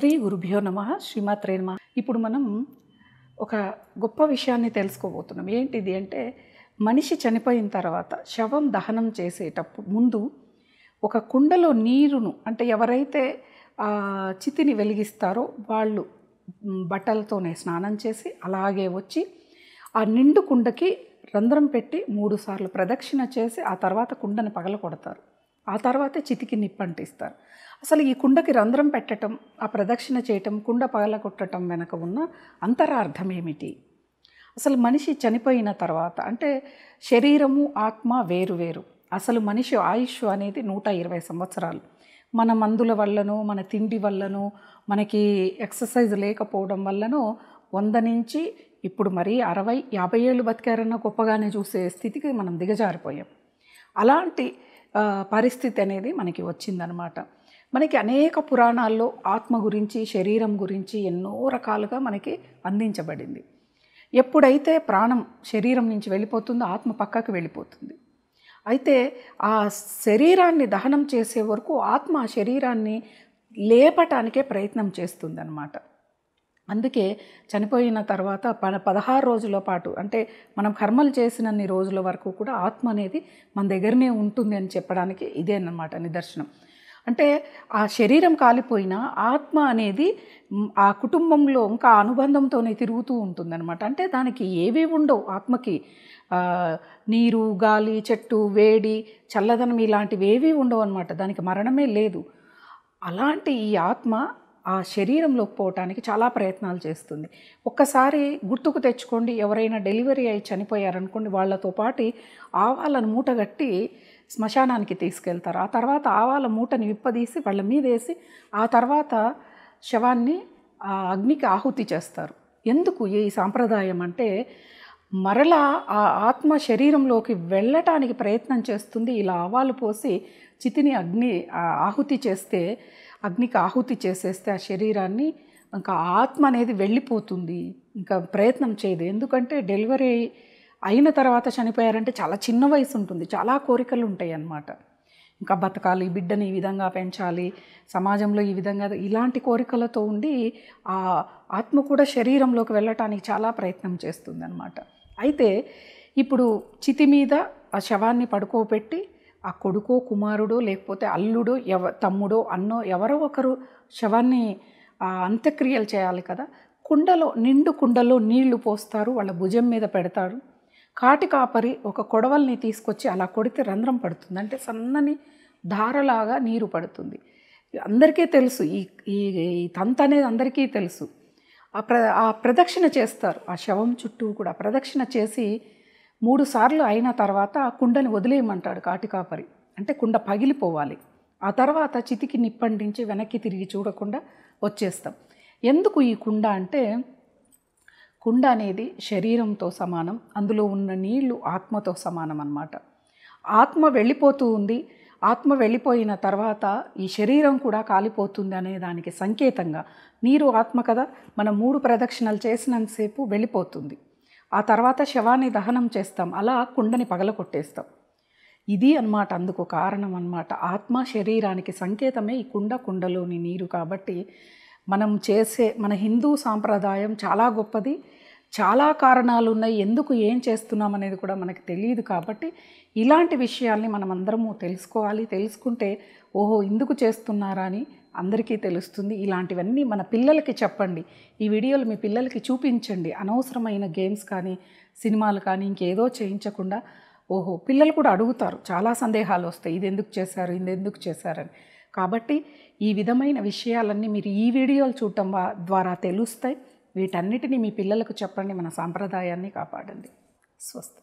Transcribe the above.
శ్రీ గురుభ్యో నమ శ్రీమాత్రే నమ ఇప్పుడు మనం ఒక గొప్ప విషయాన్ని తెలుసుకోబోతున్నాం ఏంటిది అంటే మనిషి చనిపోయిన తర్వాత శవం దహనం చేసేటప్పుడు ముందు ఒక కుండలో నీరును అంటే ఎవరైతే చితిని వెలిగిస్తారో వాళ్ళు బట్టలతోనే స్నానం చేసి అలాగే వచ్చి ఆ నిండు కుండకి రంధ్రం పెట్టి మూడుసార్లు ప్రదక్షిణ చేసి ఆ తర్వాత కుండని పగల కొడతారు ఆ తర్వాత చితికి నిప్పంటిస్తారు అసలు ఈ కుండకి రంధ్రం పెట్టడం ఆ ప్రదక్షిణ చేయటం కుండ కొట్టడం వెనక ఉన్న అంతరార్థం ఏమిటి అసలు మనిషి చనిపోయిన తర్వాత అంటే శరీరము ఆత్మ వేరు వేరు అసలు మనిషి ఆయుష్ అనేది నూట ఇరవై సంవత్సరాలు మన మందుల వల్లనో మన తిండి వల్లనో మనకి ఎక్సర్సైజ్ లేకపోవడం వల్లనో వంద నుంచి ఇప్పుడు మరి అరవై యాభై ఏళ్ళు బతికారన్న గొప్పగానే చూసే స్థితికి మనం దిగజారిపోయాం అలాంటి పరిస్థితి అనేది మనకి వచ్చిందనమాట మనకి అనేక పురాణాల్లో ఆత్మ గురించి శరీరం గురించి ఎన్నో రకాలుగా మనకి అందించబడింది ఎప్పుడైతే ప్రాణం శరీరం నుంచి వెళ్ళిపోతుందో ఆత్మ పక్కకు వెళ్ళిపోతుంది అయితే ఆ శరీరాన్ని దహనం చేసే వరకు ఆత్మ ఆ శరీరాన్ని లేపటానికే ప్రయత్నం చేస్తుందన్నమాట అందుకే చనిపోయిన తర్వాత ప పదహారు రోజుల పాటు అంటే మనం కర్మలు చేసినన్ని రోజుల వరకు కూడా ఆత్మ అనేది మన దగ్గరనే ఉంటుంది అని చెప్పడానికి ఇదేనమాట నిదర్శనం అంటే ఆ శరీరం కాలిపోయినా ఆత్మ అనేది ఆ కుటుంబంలో ఇంకా అనుబంధంతోనే తిరుగుతూ ఉంటుందన్నమాట అంటే దానికి ఏవి ఉండవు ఆత్మకి నీరు గాలి చెట్టు వేడి చల్లదనం ఇలాంటివి ఏవీ ఉండవు అనమాట దానికి మరణమే లేదు అలాంటి ఈ ఆత్మ ఆ శరీరంలోకి పోవటానికి చాలా ప్రయత్నాలు చేస్తుంది ఒక్కసారి గుర్తుకు తెచ్చుకోండి ఎవరైనా డెలివరీ అయి చనిపోయారనుకోండి వాళ్ళతో పాటు ఆవాలను మూటగట్టి శ్మశానానికి తీసుకెళ్తారు ఆ తర్వాత ఆవాల మూటని విప్పదీసి వాళ్ళ మీద వేసి ఆ తర్వాత శవాన్ని ఆ అగ్నికి ఆహుతి చేస్తారు ఎందుకు ఈ సాంప్రదాయం అంటే మరలా ఆ ఆత్మ శరీరంలోకి వెళ్ళటానికి ప్రయత్నం చేస్తుంది ఇలా ఆవాలు పోసి చితిని అగ్ని ఆహుతి చేస్తే అగ్నికి ఆహుతి చేసేస్తే ఆ శరీరాన్ని ఇంకా ఆత్మ అనేది వెళ్ళిపోతుంది ఇంకా ప్రయత్నం చేయదు ఎందుకంటే డెలివరీ అయిన తర్వాత చనిపోయారంటే చాలా చిన్న వయసు ఉంటుంది చాలా కోరికలు ఉంటాయి అన్నమాట ఇంకా బతకాలి బిడ్డని ఈ విధంగా పెంచాలి సమాజంలో ఈ విధంగా ఇలాంటి కోరికలతో ఉండి ఆ ఆత్మ కూడా శరీరంలోకి వెళ్ళటానికి చాలా ప్రయత్నం చేస్తుందన్నమాట అయితే ఇప్పుడు చితి మీద ఆ శవాన్ని పడుకోబెట్టి ఆ కొడుకో కుమారుడో లేకపోతే అల్లుడో ఎవ తమ్ముడో అన్నో ఎవరో ఒకరు శవాన్ని అంత్యక్రియలు చేయాలి కదా కుండలో నిండు కుండలో నీళ్లు పోస్తారు వాళ్ళ భుజం మీద పెడతారు కాటి కాపరి ఒక కొడవల్ని తీసుకొచ్చి అలా కొడితే రంధ్రం పడుతుంది అంటే సన్నని ధారలాగా నీరు పడుతుంది అందరికీ తెలుసు ఈ ఈ తంత అనేది అందరికీ తెలుసు ఆ ప్ర ఆ ప్రదక్షిణ చేస్తారు ఆ శవం చుట్టూ కూడా ప్రదక్షిణ చేసి మూడు సార్లు అయిన తర్వాత ఆ కుండని వదిలేయమంటాడు కాటికాపరి అంటే కుండ పగిలిపోవాలి ఆ తర్వాత చితికి నిప్పండించి వెనక్కి తిరిగి చూడకుండా వచ్చేస్తాం ఎందుకు ఈ కుండ అంటే కుండ అనేది శరీరంతో సమానం అందులో ఉన్న నీళ్లు ఆత్మతో సమానం అన్నమాట ఆత్మ వెళ్ళిపోతూ ఉంది ఆత్మ వెళ్ళిపోయిన తర్వాత ఈ శరీరం కూడా కాలిపోతుంది అనే దానికి సంకేతంగా నీరు ఆత్మ కదా మనం మూడు ప్రదక్షిణలు చేసినంతసేపు వెళ్ళిపోతుంది ఆ తర్వాత శవాన్ని దహనం చేస్తాం అలా కుండని పగల కొట్టేస్తాం ఇది అనమాట అందుకు కారణం అనమాట ఆత్మ శరీరానికి సంకేతమే ఈ కుండ కుండలోని నీరు కాబట్టి మనం చేసే మన హిందూ సాంప్రదాయం చాలా గొప్పది చాలా కారణాలు ఉన్నాయి ఎందుకు ఏం చేస్తున్నాం అనేది కూడా మనకు తెలియదు కాబట్టి ఇలాంటి విషయాల్ని మనం అందరము తెలుసుకోవాలి తెలుసుకుంటే ఓహో ఇందుకు చేస్తున్నారా అని అందరికీ తెలుస్తుంది ఇలాంటివన్నీ మన పిల్లలకి చెప్పండి ఈ వీడియోలు మీ పిల్లలకి చూపించండి అనవసరమైన గేమ్స్ కానీ సినిమాలు కానీ ఇంకేదో చేయించకుండా ఓహో పిల్లలు కూడా అడుగుతారు చాలా సందేహాలు వస్తాయి ఇది ఎందుకు చేశారు ఇది ఎందుకు చేశారని కాబట్టి ఈ విధమైన విషయాలన్నీ మీరు ఈ వీడియోలు చూడటం ద్వారా తెలుస్తాయి వీటన్నిటిని మీ పిల్లలకు చెప్పండి మన సాంప్రదాయాన్ని కాపాడండి స్వస్తి